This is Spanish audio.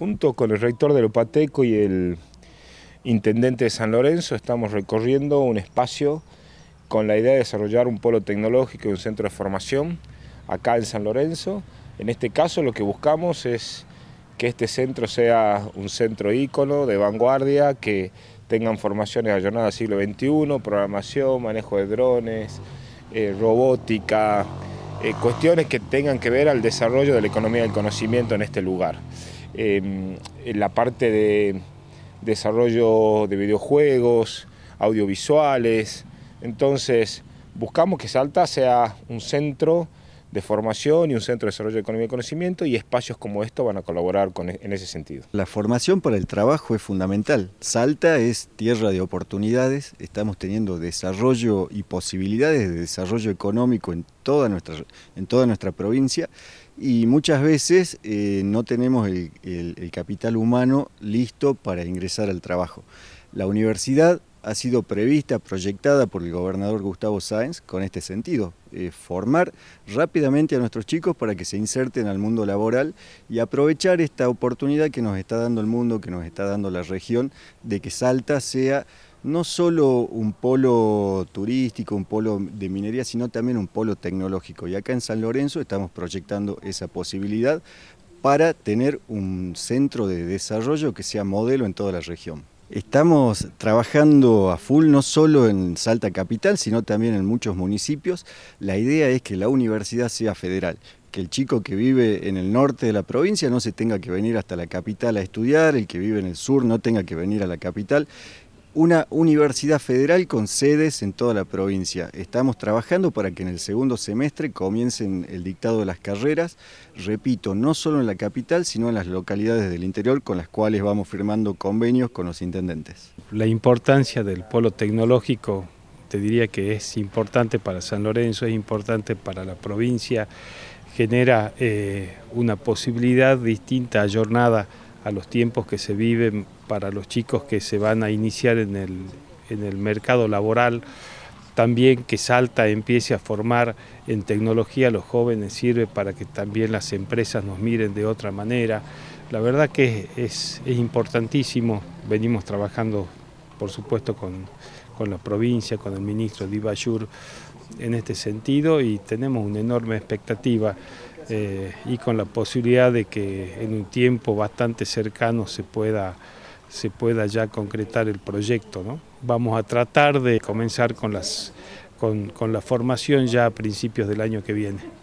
Junto con el rector de Lopateco y el intendente de San Lorenzo estamos recorriendo un espacio con la idea de desarrollar un polo tecnológico y un centro de formación acá en San Lorenzo. En este caso lo que buscamos es que este centro sea un centro ícono de vanguardia, que tengan formaciones a al siglo XXI, programación, manejo de drones, eh, robótica, eh, cuestiones que tengan que ver al desarrollo de la economía del conocimiento en este lugar. Em, en la parte de desarrollo de videojuegos, audiovisuales. Entonces, buscamos que Salta sea un centro de formación y un centro de desarrollo económico y conocimiento y espacios como esto van a colaborar con, e-, en ese sentido. La formación para el trabajo es fundamental. Salta es tierra de oportunidades, estamos teniendo desarrollo y posibilidades de desarrollo económico en toda nuestra, en toda nuestra provincia y muchas veces eh, no tenemos el, el capital humano listo para ingresar al trabajo. La universidad ha sido prevista, proyectada por el gobernador Gustavo Sáenz con este sentido, eh, formar rápidamente a nuestros chicos para que se inserten al mundo laboral y aprovechar esta oportunidad que nos está dando el mundo, que nos está dando la región, de que Salta sea no solo un polo turístico, un polo de minería, sino también un polo tecnológico. Y acá en San Lorenzo estamos proyectando esa posibilidad para tener un centro de desarrollo que sea modelo en toda la región. Estamos trabajando a full no solo en Salta Capital, sino también en muchos municipios. La idea es que la universidad sea federal, que el chico que vive en el norte de la provincia no se tenga que venir hasta la capital a estudiar, el que vive en el sur no tenga que venir a la capital una universidad federal con sedes en toda la provincia. Estamos trabajando para que en el segundo semestre comiencen el dictado de las carreras, repito, no solo en la capital, sino en las localidades del interior con las cuales vamos firmando convenios con los intendentes. La importancia del polo tecnológico, te diría que es importante para San Lorenzo, es importante para la provincia, genera eh, una posibilidad distinta, jornada a los tiempos que se viven para los chicos que se van a iniciar en el, mercado laboral, también que Salta empiece a formar en tecnología a los jóvenes sirve para que también las empresas nos miren de otra manera. La verdad que es, es importantísimo, venimos trabajando por supuesto con, la provincia, con el ministro Divayur en este sentido y tenemos una enorme expectativa eh, y con la posibilidad de que en un tiempo bastante cercano se pueda se pueda ya concretar el proyecto. Vamos a tratar de comenzar con, con, con la formación ya a principios del año que viene.